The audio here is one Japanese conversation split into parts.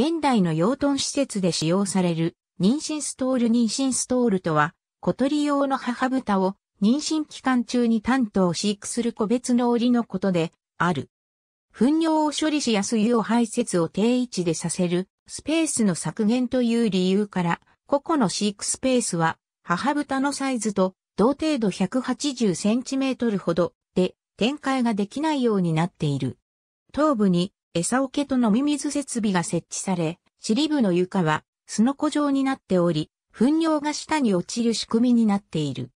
現代の養豚施設で使用される妊娠ストール妊娠ストールとは、小鳥用の母豚を妊娠期間中に担当飼育する個別の檻のことである。糞尿を処理しやすいを排泄を定位置でさせるスペースの削減という理由から、個々の飼育スペースは母豚のサイズと同程度 180cm ほどで展開ができないようになっている。頭部に餌桶と飲み水設備が設置され、尻部の床は、すのこ状になっており、糞尿が下に落ちる仕組みになっている。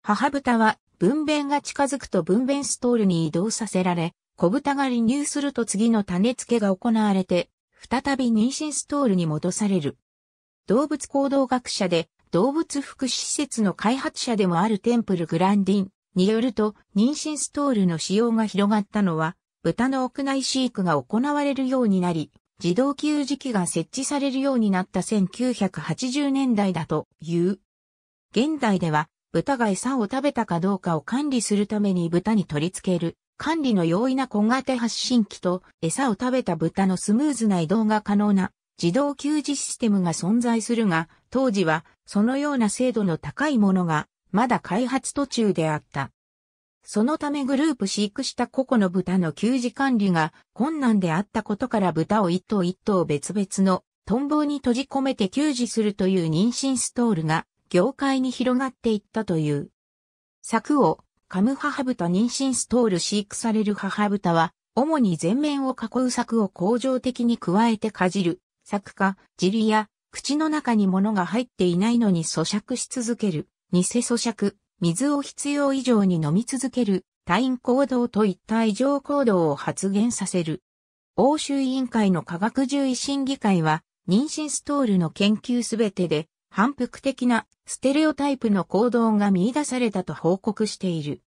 母豚は、分娩が近づくと分娩ストールに移動させられ、子豚が離乳すると次の種付けが行われて、再び妊娠ストールに戻される。動物行動学者で、動物福祉施設の開発者でもあるテンプル・グランディンによると、妊娠ストールの使用が広がったのは、豚の屋内飼育が行われるようになり、自動給餌器が設置されるようになった1980年代だという。現代では、豚が餌を食べたかどうかを管理するために豚に取り付ける、管理の容易な小型発信機と、餌を食べた豚のスムーズな移動が可能な自動給餌システムが存在するが、当時はそのような精度の高いものがまだ開発途中であった。そのためグループ飼育した個々の豚の給餌管理が困難であったことから豚を一頭一頭別々のトンボに閉じ込めて給餌するという妊娠ストールが業界に広がっていったという。柵を噛む母豚妊娠ストール飼育される母豚は主に全面を囲う柵を恒常的に加えてかじる、柵か、尻や口の中に物が入っていないのに咀嚼し続ける、偽咀嚼、水を必要以上に飲み続ける、退院行動といった異常行動を発現させる。欧州委員会の科学獣医審議会は、妊娠ストールの研究すべてで、反復的なステレオタイプの行動が見出されたと報告している。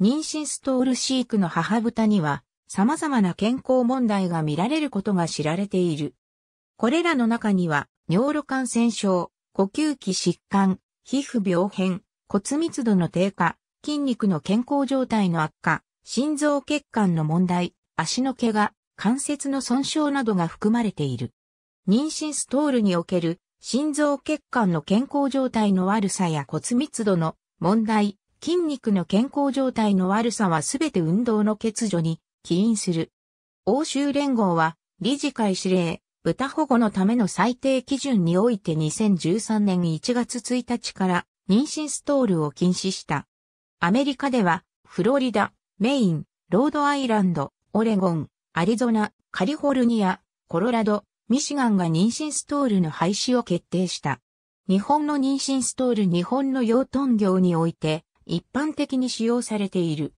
妊娠ストール飼育の母豚には、様々な健康問題が見られることが知られている。これらの中には、尿路感染症、呼吸器疾患、皮膚病変、骨密度の低下、筋肉の健康状態の悪化、心臓血管の問題、足の怪我、関節の損傷などが含まれている。妊娠ストールにおける心臓血管の健康状態の悪さや骨密度の問題、筋肉の健康状態の悪さはすべて運動の欠如に起因する。欧州連合は理事会指令、豚保護のための最低基準において2013年1月1日から妊娠ストールを禁止した。アメリカでは、フロリダ、メイン、ロードアイランド、オレゴン、アリゾナ、カリフォルニア、コロラド、ミシガンが妊娠ストールの廃止を決定した。日本の妊娠ストール日本の養豚業において一般的に使用されている。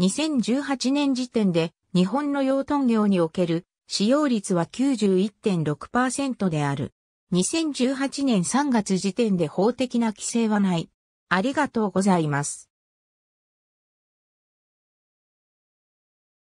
2018年時点で日本の養豚業における使用率は91.6%である。2018年3月時点で法的な規制はない。ありがとうございます。